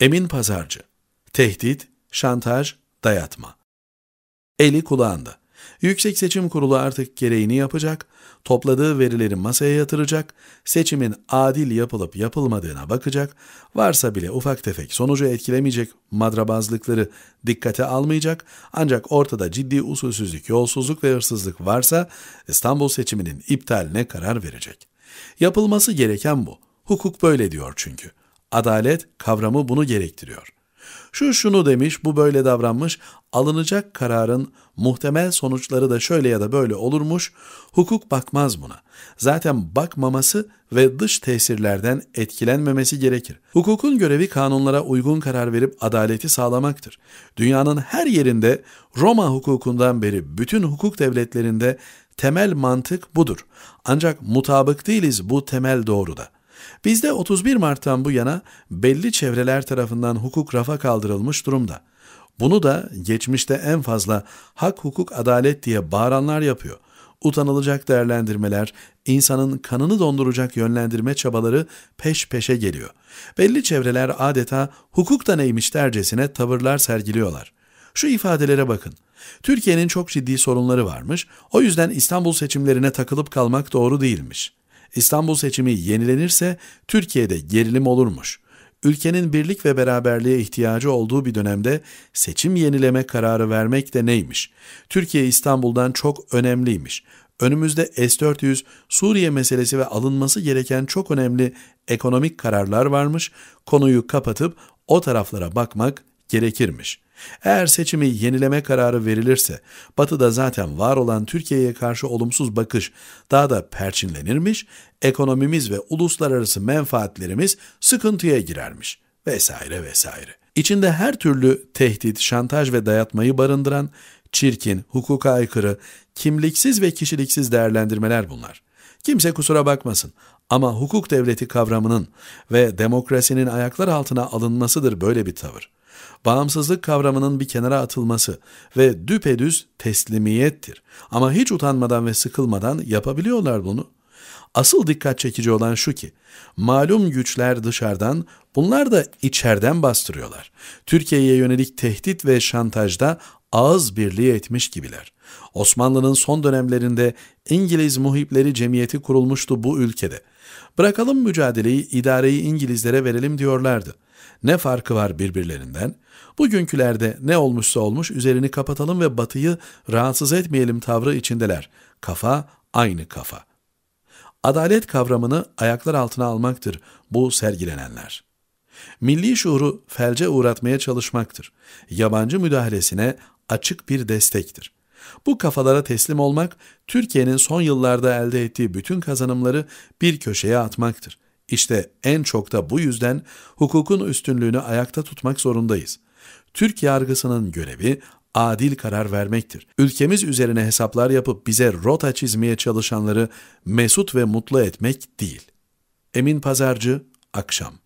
Emin Pazarcı. Tehdit, şantaj, dayatma. Eli kulağında. Yüksek Seçim Kurulu artık gereğini yapacak, topladığı verileri masaya yatıracak, seçimin adil yapılıp yapılmadığına bakacak, varsa bile ufak tefek sonucu etkilemeyecek madrabazlıkları dikkate almayacak, ancak ortada ciddi usulsüzlük, yolsuzluk ve hırsızlık varsa İstanbul seçiminin iptaline karar verecek. Yapılması gereken bu. Hukuk böyle diyor çünkü.'' Adalet kavramı bunu gerektiriyor. Şu şunu demiş, bu böyle davranmış, alınacak kararın muhtemel sonuçları da şöyle ya da böyle olurmuş, hukuk bakmaz buna. Zaten bakmaması ve dış tesirlerden etkilenmemesi gerekir. Hukukun görevi kanunlara uygun karar verip adaleti sağlamaktır. Dünyanın her yerinde Roma hukukundan beri bütün hukuk devletlerinde temel mantık budur. Ancak mutabık değiliz bu temel doğruda. Bizde 31 Mart'tan bu yana belli çevreler tarafından hukuk rafa kaldırılmış durumda. Bunu da geçmişte en fazla hak hukuk adalet diye bağıranlar yapıyor. Utanılacak değerlendirmeler, insanın kanını donduracak yönlendirme çabaları peş peşe geliyor. Belli çevreler adeta hukuk da neymiş dercesine tavırlar sergiliyorlar. Şu ifadelere bakın. Türkiye'nin çok ciddi sorunları varmış, o yüzden İstanbul seçimlerine takılıp kalmak doğru değilmiş.'' İstanbul seçimi yenilenirse Türkiye'de gerilim olurmuş. Ülkenin birlik ve beraberliğe ihtiyacı olduğu bir dönemde seçim yenileme kararı vermek de neymiş? Türkiye İstanbul'dan çok önemliymiş. Önümüzde S-400, Suriye meselesi ve alınması gereken çok önemli ekonomik kararlar varmış. Konuyu kapatıp o taraflara bakmak gerekirmiş. Eğer seçimi yenileme kararı verilirse Batı'da zaten var olan Türkiye'ye karşı olumsuz bakış daha da perçinlenirmiş, ekonomimiz ve uluslararası menfaatlerimiz sıkıntıya girermiş vesaire vesaire. İçinde her türlü tehdit, şantaj ve dayatmayı barındıran çirkin, hukuka aykırı, kimliksiz ve kişiliksiz değerlendirmeler bunlar. Kimse kusura bakmasın ama hukuk devleti kavramının ve demokrasinin ayaklar altına alınmasıdır böyle bir tavır bağımsızlık kavramının bir kenara atılması ve düpedüz teslimiyettir. Ama hiç utanmadan ve sıkılmadan yapabiliyorlar bunu. Asıl dikkat çekici olan şu ki, malum güçler dışarıdan, bunlar da içeriden bastırıyorlar. Türkiye'ye yönelik tehdit ve şantajda ağız birliği etmiş gibiler. Osmanlı'nın son dönemlerinde İngiliz muhipleri cemiyeti kurulmuştu bu ülkede. Bırakalım mücadeleyi, idareyi İngilizlere verelim diyorlardı. Ne farkı var birbirlerinden? Bugünkülerde ne olmuşsa olmuş üzerini kapatalım ve batıyı rahatsız etmeyelim tavrı içindeler. Kafa aynı kafa. Adalet kavramını ayaklar altına almaktır bu sergilenenler. Milli şuuru felce uğratmaya çalışmaktır. Yabancı müdahalesine açık bir destektir. Bu kafalara teslim olmak, Türkiye'nin son yıllarda elde ettiği bütün kazanımları bir köşeye atmaktır. İşte en çok da bu yüzden hukukun üstünlüğünü ayakta tutmak zorundayız. Türk yargısının görevi adil karar vermektir. Ülkemiz üzerine hesaplar yapıp bize rota çizmeye çalışanları mesut ve mutlu etmek değil. Emin Pazarcı, Akşam